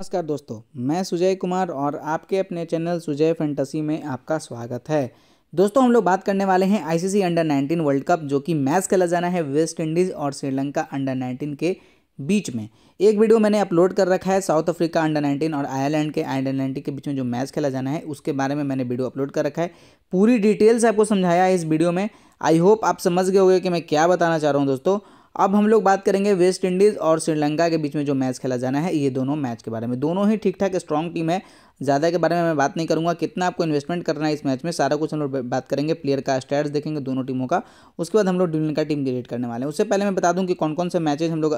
नमस्कार दोस्तों मैं सुजय कुमार और आपके अपने चैनल सुजय फैंटेसी में आपका स्वागत है दोस्तों हम लोग बात करने वाले हैं आईसीसी अंडर 19 वर्ल्ड कप जो कि मैच खेला जाना है वेस्ट इंडीज़ और श्रीलंका अंडर 19 के बीच में एक वीडियो मैंने अपलोड कर रखा है साउथ अफ्रीका अंडर 19 और आयरलैंड के अंडर नाइनटीन के बीच में जो मैच खेला जाना है उसके बारे में मैंने वीडियो अपलोड कर रखा है पूरी डिटेल्स आपको समझाया है इस वीडियो में आई होप आप समझ गए होंगे कि मैं क्या बताना चाह रहा हूँ दोस्तों अब हम लोग बात करेंगे वेस्ट इंडीज़ और श्रीलंका के बीच में जो मैच खेला जाना है ये दोनों मैच के बारे में दोनों ही ठीक ठाक स्ट्रॉन्ग टीम है ज़्यादा के बारे में मैं बात नहीं करूँगा कितना आपको इन्वेस्टमेंट करना है इस मैच में सारा कुछ हम लोग बात करेंगे प्लेयर का स्टैट्स देखेंगे दोनों टीमों का उसके बाद हम लोग ड्यूलिन का टीम क्रिएट करने वाले हैं उससे पहले मैं बता दूँ कि कौन कौन से मैचेज हम लोग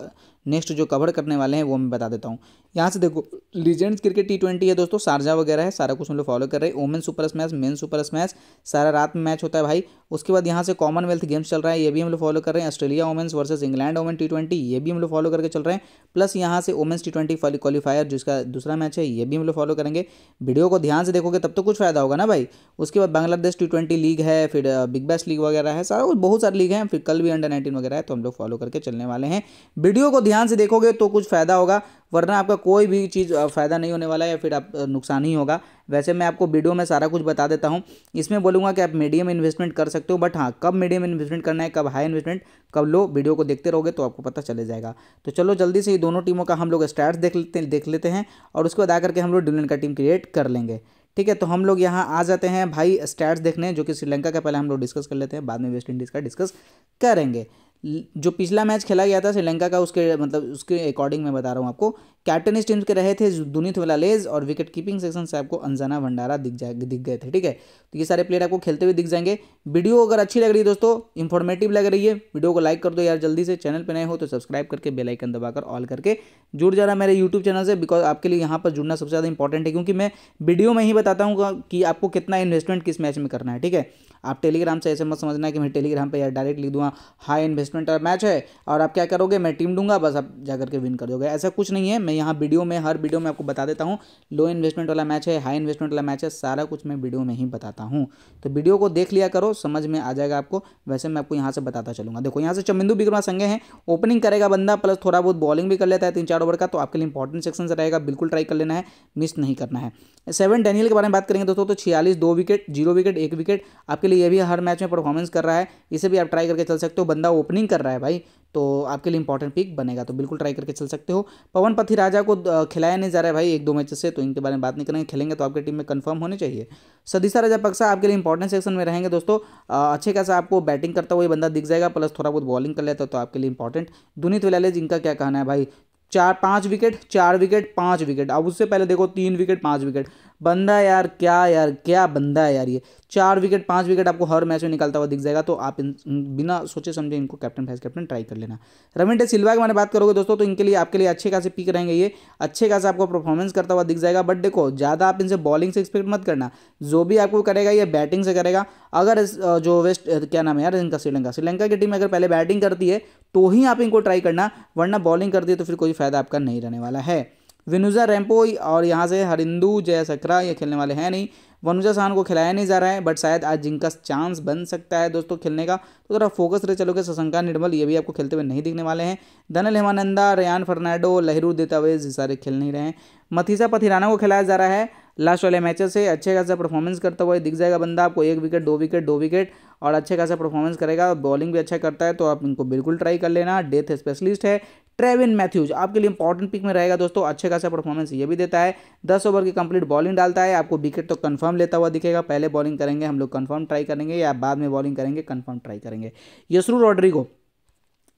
नेक्स्ट जो कवर करने वाले हैं वो मैं बता देता हूँ यहाँ से देखो लीजेंड्स क्रिकेट टी ट्वेंटी है दोस्तों शारजा वगैरह है सारा कुछ हम लोग फॉलो कर रहे हैं women super smash men super smash सारा रात में मैच होता है भाई उसके बाद यहाँ से कॉमनवेल्थ गेम्स चल रहा है ये भी हम लोग फॉलो कर रहे हैं Australia women's versus England women T twenty ये भी हम लोग फॉलो करके चल रहे हैं प्लस यहाँ से ओमेंस टी ट्वेंटी क्वालिफायर जिसका दूसरा मैच है ये भी हम लोग फॉलो करेंगे वीडियो को ध्यान से देखोगे तब तो कुछ फ़ायदा होगा ना भाई उसके बाद बांग्लादेश टी ट्वेंटी लीग है फिर बिग बैस लीग वगैरह है सारा बहुत सारी लीग हैं फिर कल भी अंडर नाइनटीन वगैरह है तो हम लोग फॉलो करके चलने वाले हैं वीडियो को ध्यान से देखोगे तो कुछ फ़ायदा होगा वरना आपका कोई भी चीज़ फ़ायदा नहीं होने वाला या फिर आप नुकसान ही होगा वैसे मैं आपको वीडियो में सारा कुछ बता देता हूँ इसमें बोलूँगा कि आप मीडियम इन्वेस्टमेंट कर सकते हो बट हाँ कब मीडियम इन्वेस्टमेंट करना है कब हाई इन्वेस्टमेंट कब लो वीडियो को देखते रहोगे तो आपको पता चले जाएगा तो चलो जल्दी से ही दोनों टीमों का हम लोग स्टार्ट देख लेते देख लेते हैं और उसके बाद आकर करके हम लोग डिलन का टीम क्रिएट कर लेंगे ठीक है तो हम लोग यहाँ आ जाते हैं भाई स्टैट्स देखने जो कि श्रीलंका का पहले हम लोग डिस्कस कर लेते हैं बाद में वेस्ट इंडीज़ का डिस्कस करेंगे जो पिछला मैच खेला गया था श्रीलंका का उसके मतलब उसके अकॉर्डिंग मैं बता रहा हूँ आपको कैप्टन इस टीम के रहे थे दुनित वाला लेज और विकेट कीपिंग सेक्शन से आपको अंजना भंडारा दिख जाए दिख गए थे ठीक है तो ये सारे प्लेयर आपको खेलते हुए दिख जाएंगे वीडियो अगर अच्छी लग रही है दोस्तों इन्फॉर्मेटिव लग रही है वीडियो को लाइक कर दो यार जल्दी से चैनल पर नए हो तो सब्सक्राइब करके बेलाइकन दबाकर ऑल करके जुड़ जाना मेरे यूट्यूब चैनल से बिकॉज आपके लिए यहाँ पर जुड़ना सबसे ज़्यादा इंपॉर्टेंट है क्योंकि मैं वीडियो में ही बताता हूँ कि आपको कितना इन्वेस्टमेंट किस मैच में करना है ठीक है आप टेलीग्राम से ऐसे मत समझना है कि मैं टेलीग्राम पर यार डायरेक्ट लिख दूँगा हाई इन्वेस्टमेंट का मैच है और आप क्या करोगे मैं टीम दूंगा बस आप जाकर के विन कर दोगे ऐसा कुछ नहीं है मैं यहाँ वीडियो में हर वीडियो में आपको बता देता हूँ लो इन्वेस्टमेंट वाला मैच है हाई इन्वेस्टमेंट वाला मैच है सारा कुछ मैं वीडियो में ही बताता हूँ तो वीडियो को देख लिया करो समझ में आ जाएगा आपको वैसे मैं आपको यहाँ से बताता चलूँगा देखो यहाँ से चमिंदू बिक्रमा संगे हैं ओपनिंग करेगा बंदा प्लस थोड़ा बहुत बॉलिंग भी कर लेता है तीन चार ओवर का तो आपके लिए इंपॉर्टेंट सेक्शन से रहेगा बिल्कुल ट्राई कर लेना है मिस नहीं करना है सेवन डेनियल के बारे में बात करेंगे दोस्तों तो छियालीस दो विकेट जीरो विकेट एक विकेट आपके लिए ये भी हर मैच में परफॉर्मेंस कर रहा है इसे भी आप ट्राई करके चल सकते हो बंदा ओपनिंग कर रहा है भाई तो आपके लिए इंपॉर्टेंट पिक बनेगा तो बिल्कुल ट्राई करके चल सकते हो पवन पथी राजा को खिलाया नहीं जा रहा है भाई एक दो मैच से तो इनके बारे में बात नहीं करेंगे खेलेंगे तो आपके टीम में कन्फर्म होने चाहिए सदीसा राजा पक्सा आपके लिए इंपॉर्टेंट सेक्शन में रहेंगे दोस्तों अच्छे खासा आपको बैटिंग करता हुआ बंदा दिख जाएगा प्लस थोड़ा बहुत बॉलिंग कर लेता तो आपके लिए इंपॉर्टेंट दुनित विलालेज इनका क्या कहना है भाई चार पाँच विकेट चार विकेट पाँच विकेट अब उससे पहले देखो तीन विकेट पाँच विकेट बंदा यार क्या यार क्या बंदा है यार ये चार विकेट पांच विकेट आपको हर मैच में निकालता हुआ दिख जाएगा तो आप इन, बिना सोचे समझे इनको कैप्टन वाइस कैप्टन ट्राई कर लेना रविंद्र सिल्वा की मैंने बात करोगे दोस्तों तो इनके लिए आपके लिए अच्छे खासे पिक रहेंगे ये अच्छे खासे आपको परफॉर्मेंस करता हुआ दिख जाएगा बट देखो ज़्यादा आप इनसे बॉलिंग से एक्सपेक्ट मत करना जो भी आपको करेगा ये बैटिंग से करेगा अगर जो वेस्ट क्या नाम है यार इनका श्रीलंका श्रीलंका की टीम अगर पहले बैटिंग करती है तो ही आप इनको ट्राई करना वरना बॉलिंग करती है तो फिर कोई फायदा आपका नहीं रहने वाला है विनुजा रैम्पोई और यहाँ से हरिंदू जय सकरा ये खेलने वाले हैं नहीं वनुजा सान को खिलाया नहीं जा रहा है बट शायद आज जिनका चांस बन सकता है दोस्तों खेलने का तो ज़रा फोकस रहे चलोगे सशंका निर्मल ये भी आपको खेलते हुए नहीं दिखने वाले हैं धनल हेमानंदा रेयान फर्नाडो लहरू देतावेज ये सारे खेल नहीं रहे हैं मथीसा पथिराना को खिलाया जा रहा है लास्ट वाले मैचेस से अच्छे खासा परफॉर्मेंस करता हुआ दिख जाएगा बंदा आपको एक विकेट दो विकेट दो विकेट और अच्छे खासा परफॉर्मेंस करेगा बॉलिंग भी अच्छा करता है तो आप इनको बिल्कुल ट्राई कर लेना डेथ स्पेशलिस्ट है ट्रेविन मैथ्यूज आपके लिए इंपॉर्टेंट पिक में रहेगा दोस्तों अच्छे खासा परफॉर्मेंस ये भी देता है दस ओवर की कंप्लीट बॉलिंग डालता है आपको विकेट तो कंफर्म लेता हुआ दिखेगा पहले बॉलिंग करेंगे हम लोग कंफर्म ट्राई करेंगे या बाद में बॉलिंग करेंगे कंफर्म ट्राई करेंगे यसरू रॉड्रिगो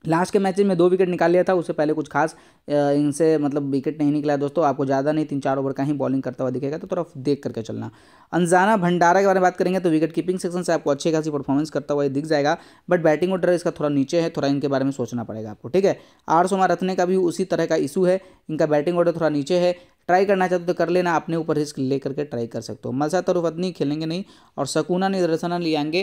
लास्ट के मैच में दो विकेट निकाल लिया था उससे पहले कुछ खास इनसे मतलब विकेट नहीं निकला दोस्तों आपको ज़्यादा नहीं तीन चार ओवर का ही बॉलिंग करता हुआ दिखेगा तो थोड़ा देख करके चलना अनजाना भंडारा के बारे में बात करेंगे तो विकेट कीपिंग सेक्शन से आपको अच्छी खासी परफॉर्मेंस करता हुआ दिख जाएगा बट बैटिंग ऑर्डर इसका थोड़ा नीचे है थोड़ा इनके बारे में सोचना पड़ेगा आपको ठीक है आर सोमा रखने का भी उसी तरह का इशू है इनका बैटिंग ऑर्डर थोड़ा नीचे है ट्राई करना चाहते हो तो कर लेना अपने ऊपर रिस्क ले करके ट्राई कर सकते हो मलसा तरुफतनी खेलेंगे नहीं और सकूना ने ले आएंगे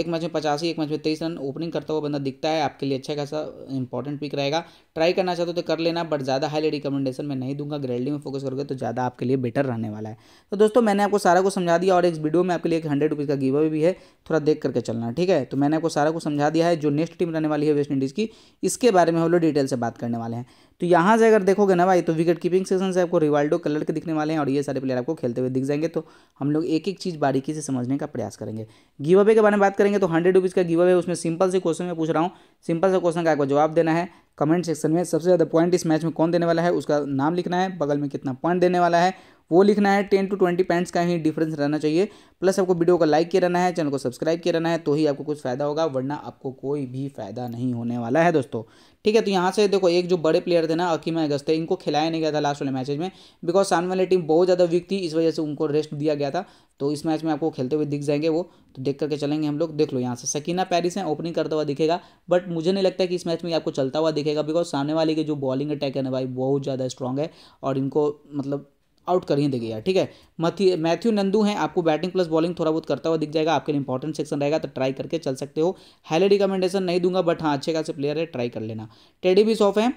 एक मैच में पचासी एक मैच में तेईस रन ओपनिंग करता हुआ बंदा दिखता है आपके लिए अच्छा खासा इंपॉर्टेंट पिक रहेगा ट्राई करना चाहते हो तो कर लेना बट ज़्यादा हाईली रिकमेंडेशन मैं नहीं दूंगा ग्रेडिंग में फोकस करोगे तो ज़्यादा आपके लिए बेटर रहने वाला है तो दोस्तों मैंने आपको सारा को समझा दिया और एक वीडियो में आपके लिए एक हंड्रेड रुपीज़ का गीवा भी है थोड़ा देख करके चलना ठीक है तो मैंने आपको सारा कुछ समझा दिया है जो नेक्स्ट टीम रहने वाली है वेस्ट इंडीज़ की इसके बारे में हम लोग डिटेल से बात करने वाले हैं तो यहाँ से अगर देखोगे ना भाई तो विकेट कीपिंग सेशन से आपको रिवाल्डो कलर के दिखने वाले हैं और ये सारे प्लेयर आपको खेलते हुए दिख जाएंगे तो हम लोग एक एक चीज़ बारीकी से समझने का प्रयास करेंगे गिव अवे के बारे में बात करेंगे तो हंड्रेड रुपीज़ का गिव अवे उसमें सिंपल से क्वेश्चन में पूछ रहा हूँ सिंपल से क्वेश्चन का आपको जवाब देना है कमेंट सेक्शन में सबसे ज़्यादा पॉइंट इस मैच में कौन देने वाला है उसका नाम लिखना है बगल में कितना पॉइंट देने वाला है वो लिखना है टेन टू ट्वेंटी पॉइंट्स का ही डिफरेंस रहना चाहिए प्लस आपको वीडियो को लाइक किया रहना है चैनल को सब्सक्राइब किया रहना है तो ही आपको कुछ फ़ायदा होगा वरना आपको कोई भी फ़ायदा नहीं होने वाला है दोस्तों ठीक है तो यहाँ से देखो एक जो बड़े प्लेयर थे ना अकीम अगस्ते इनको खिलाया नहीं गया था लास्ट वाले मैच में बिकॉज सामने वाली टीम बहुत ज़्यादा वीक थी इस वजह से उनको रेस्ट दिया गया था तो इस मैच में आपको खेलते हुए दिख जाएंगे वो तो देख करके चलेंगे हम लोग देख लो यहाँ से सकीना पैरिस हैं ओपनिंग करता हुआ दिखेगा बट मुझे नहीं लगता कि इस मैच में आपको चलता हुआ दिखेगा बिकॉज सामने वाले के जो बॉलिंग अटैक है ना भाई बहुत ज़्यादा स्ट्रॉन्ग है और इनको मतलब आउट कर ही देगा ठीक है मैथ्यू नंदू हैं आपको बैटिंग प्लस बॉलिंग थोड़ा बहुत करता हुआ दिख जाएगा आपके लिए इंपॉर्टेंट सेक्शन रहेगा तो ट्राई करके चल सकते हो हाईली रिकमेंडेशन नहीं दूंगा बट हाँ अच्छे खासे प्लेयर है ट्राई कर लेना टेडी भी सॉफ है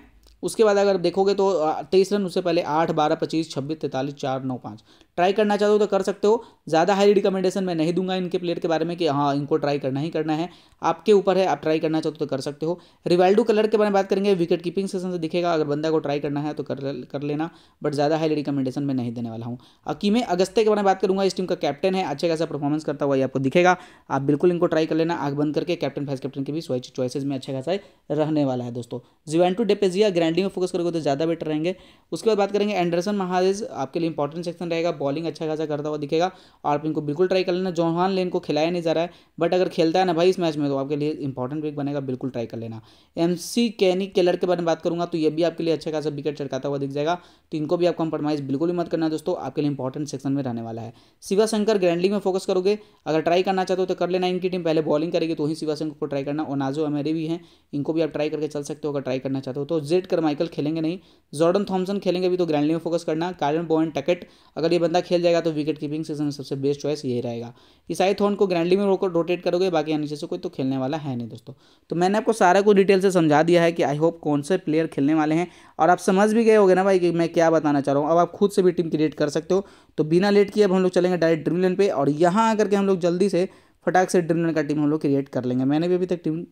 उसके बाद अगर देखोगे तो तेईस रन उससे पहले आठ बारह पच्चीस छब्बीस तैंतालीस चार नौ पाँच ट्राई करना चाहते हो तो कर सकते हो ज़्यादा हाई रिकमेंडेशन मैं नहीं दूंगा इनके प्लेयर के बारे में कि हाँ इनको ट्राई करना ही करना है आपके ऊपर है आप ट्राई करना चाहते हो तो कर सकते हो रिवाल्डो कलर के बारे में बात करेंगे विकेट कीपिंग सेशन से दिखेगा अगर बंदा को ट्राई करना है तो कर कर लेना बट ज़्यादा हाई रिकमेंडेशन मैं नहीं देने वाला हूँ अकीमे अगस्ते के बारे में बात करूँगा इस टीम का कैप्टन है अच्छे खासा परफॉर्मेंस करता हुआ आपको दिखेगा आप बिल्कुल इनको ट्राई कर लेना आग बंद करके कैप्टन वाइस कैप्टन के भी चॉइसेज में अच्छा खासा रहने वाला है दोस्तों जीवेंटू डेपेजिया ग्रैंडिंग में फोकस करोगे तो ज़्यादा बेटर रहेंगे उसके बाद बात करेंगे एंडरसन महादेज आपके लिए इंपॉर्टेंट सेक्शन रहेगा बॉलिंग अच्छा खासा करता हुआ दिखेगा आप इनको बिल्कुल ट्राई कर लेना जौहान लेन को खिलाया नहीं जा रहा है बट अगर खेलता है ना भाई इस मैच में तो आपके लिए इंपॉर्टेंट विक बनेगा बिल्कुल ट्राई कर लेना एम सी कैनी केलर के बारे में बात करूंगा तो ये भी आपके लिए अच्छा खासा विकेट चढ़काता हुआ दिख जाएगा तो इनको भी आप कॉम्प्रोमाइज़ बिल्कुल भी मत करना दोस्तों आपके लिए इंपॉर्टेंट सेक्शन में रहने वाला है शिवाशंकर ग्रैंडली में फोकस करोगे अगर ट्राई करना चाहते हो तो कर लेना इनकी टीम पहले बॉलिंग करेगी तो ही शिवाशंकर को ट्राई करना और नाजो अमेरी भी हैं इनको भी आप ट्राई करके चल सकते हो अगर ट्राई करना चाहते हो तो जेड कर माइकल खेलेंगे नहीं जॉर्डन थॉमसन खेलेंगे भी तो ग्रैंडली में फोकस करना कारण बोवन टकेट अगर ये बंदा खेल जाएगा तो विकेट कीपिंग सेक्शन में सबसे बेस्ट चॉइस यही रहेगा ईसाई थोन को ग्रैंडली में रोकर रोटेट करोगे बाकी नीचे से कोई तो खेलने वाला है नहीं दोस्तों तो मैंने आपको सारा को डिटेल से समझा दिया है कि आई होप कौन से प्लेयर खेलने वाले हैं और आप समझ भी गए होगे ना भाई कि मैं क्या बताना चाह रहा हूँ अब आप खुद से भी टीम क्रिएट कर सकते हो तो बिना लेट किए अब हम लोग चलेंगे डायरेक्ट ड्रीम इलेवन और यहाँ आकर के हम लोग जल्दी से फटाक से ड्रीम इलेवन का टीम हम लोग क्रिएट कर लेंगे मैंने भी अभी तक टीम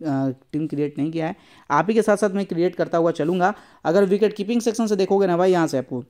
टीम क्रिएट नहीं किया है आप ही के साथ साथ मैं क्रिएट करता हुआ चलूँगा अगर विकेट कीपिंग सेक्शन से देखोगे ना भाई यहाँ से आपको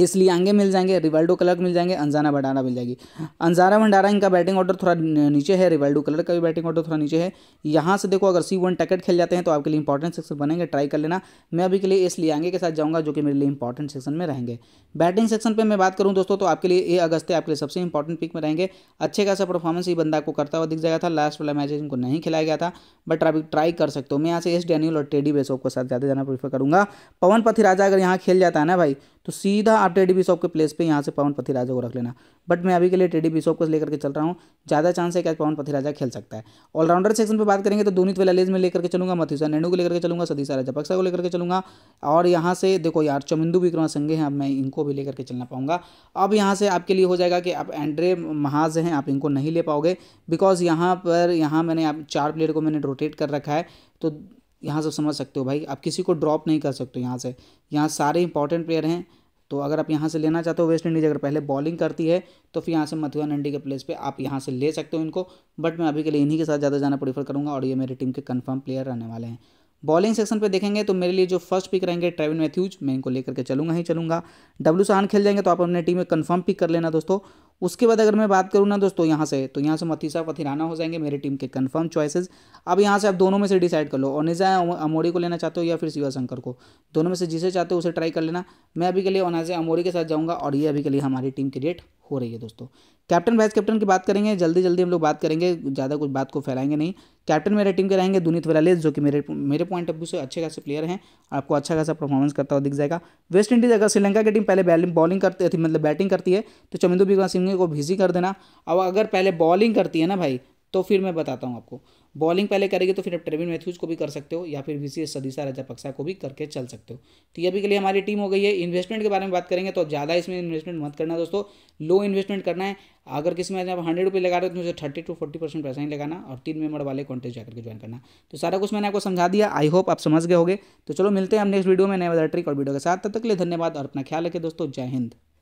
इसलिए आंगे मिल जाएंगे रिवाल्डो कलर मिल जाएंगे अंजाना भंडारा मिल जाएगी अनजारा भंडारा इनका बैटिंग ऑर्डर थोड़ा नीचे है रिवाल्डो कलर का भी बैटिंग ऑर्डर थोड़ा नीचे है यहाँ से देखो अगर सी वन टैकेट खेल जाते हैं तो आपके लिए इंपॉर्टेंट सेक्शन बनेंगे ट्राई कर लेना मैं अभी के लिए इस आंगे के साथ जाऊँगा जो कि मेरे लिए इंपॉर्टेंट सेक्शन में रहेंगे बैटिंग सेक्शन पर मैं बात करूँ दोस्तों तो आपके लिए ए अगस्त आपके लिए सबसे इंपॉर्टेंट पिक में रहेंगे अच्छे खासा परफॉर्मेंस ही बंदा को करता हुआ दिख जाएगा था लास्ट वाला मैच इनको नहीं खिलाया गया था बट आप ट्राई कर सकते हो मैं यहाँ से एस डैनियल और टेडी बेसोव के साथ ज़्यादा जाना प्रीफर करूँगा पवन पथिराजा अगर यहाँ खेल जाता है ना भाई तो सीधा आप टेडी बिशॉप के प्लेस पे यहाँ से पवन पथी राजा को रख लेना बट मैं अभी के लिए टेडी बिशॉप को लेकर के चल रहा हूँ ज़्यादा चांस है कि आज पवन पथी राजा खेल सकता है ऑलराउंडर सेक्शन पर बात करेंगे तो दोनित वेलालेज में लेकर के चलूंगा मथुसा नेडू को लेकर के चलूंगा सदीसा पक्षा को लेकर के चलूंगा और यहाँ से देखो यार चमिंदू विक्रमा संघे हैं अब मैं इनको भी लेकर के चलना पाऊंगा अब यहाँ से आपके लिए हो जाएगा कि आप एंड्रे महाज हैं आप इनको नहीं ले पाओगे बिकॉज यहाँ पर यहाँ मैंने आप चार प्लेयर को मैंने रोटेट कर रखा है तो यहाँ से समझ सकते हो भाई आप किसी को ड्रॉप नहीं कर सकते हो यहाँ से यहाँ सारे इंपॉर्टेंट प्लेयर हैं तो अगर आप यहाँ से लेना चाहते हो वेस्ट इंडीज़ अगर पहले बॉलिंग करती है तो फिर यहाँ से मथुआ नंडी के प्लेस पे आप यहाँ से ले सकते हो इनको बट मैं अभी के लिए इन्हीं के साथ ज़्यादा जाना प्रीफर करूँगा और ये मेरी टीम के कन्फर्म प्लेयर रहने वाले हैं बॉलिंग सेक्शन पे देखेंगे तो मेरे लिए जो फर्स्ट पिक रहेंगे ट्रेविन मैथ्यूज मैं इनको लेकर के चलूंगा ही चलूंगा डब्ल्यू सहान खेल जाएंगे तो आप अपने टीम में कंफर्म पिक कर लेना दोस्तों उसके बाद अगर मैं बात करूँ ना दोस्तों यहाँ से तो यहाँ से मतीसा पथिराना हो जाएंगे मेरी टीम के कन्फर्म चॉइसेज अब यहाँ से आप दोनों में से डिसाइड कर लो और अमोरी को लेना चाहते हो या फिर शिवा शंकर को दोनों में से जिसे चाहते हो उसे ट्राई कर लेना मैं अभी के लिए ओनाजा अमोरी के साथ जाऊँगा और ये अभी के लिए हमारी टीम क्रिएट हो रही है दोस्तों कैप्टन वाइस कैप्टन की बात करेंगे जल्दी जल्दी हम लोग बात करेंगे ज़्यादा कुछ बात को फैलाएंगे नहीं कैप्टन मेरे टीम के रहेंगे दुनित वेलालेस जो कि मेरे मेरे पॉइंट ऑफ व्यू से अच्छे खासे प्लेयर हैं आपको अच्छा खासा परफॉर्मेंस करता हुआ दिख जाएगा वेस्ट इंडीज़ अगर श्रीलंका की टीम पहले बैलिंग बॉलिंग करती है मतलब बैटिंग करती है तो चमिंदू बिक्रम सिंह को बिजी कर देना और अगर पहले बॉलिंग करती है ना भाई तो फिर मैं बताता हूँ आपको बॉलिंग पहले करेंगे तो फिर आप ट्रेविन मैथ्यूज को भी कर सकते हो या फिर वी सदीसा राजापक्सा को भी करके चल सकते हो तो ये अभी के लिए हमारी टीम हो गई है इन्वेस्टमेंट के बारे में बात करेंगे तो ज़्यादा इसमें इन्वेस्टमेंट मत करना दोस्तों लो इन्वेस्टमेंट करना है अगर किसी में आप हंड्रेड रुपये लगा रहे हो तो मुझे थर्टी टू फोर्टी परसेंट पैसा ही लगाना और तीन मेंबर वाले कॉन्टेस्ट जाकर के ज्वाइन करना तो सारा कुछ मैंने आपको समझा दिया आई होप आप समझ गए होगे तो चलो मिलते हैं हम नेक्स्ट वीडियो में नए वाला ट्रिक और वीडियो के साथ तब तक के लिए धन्यवाद और अपना ख्याल रखें दोस्तों जय हिंद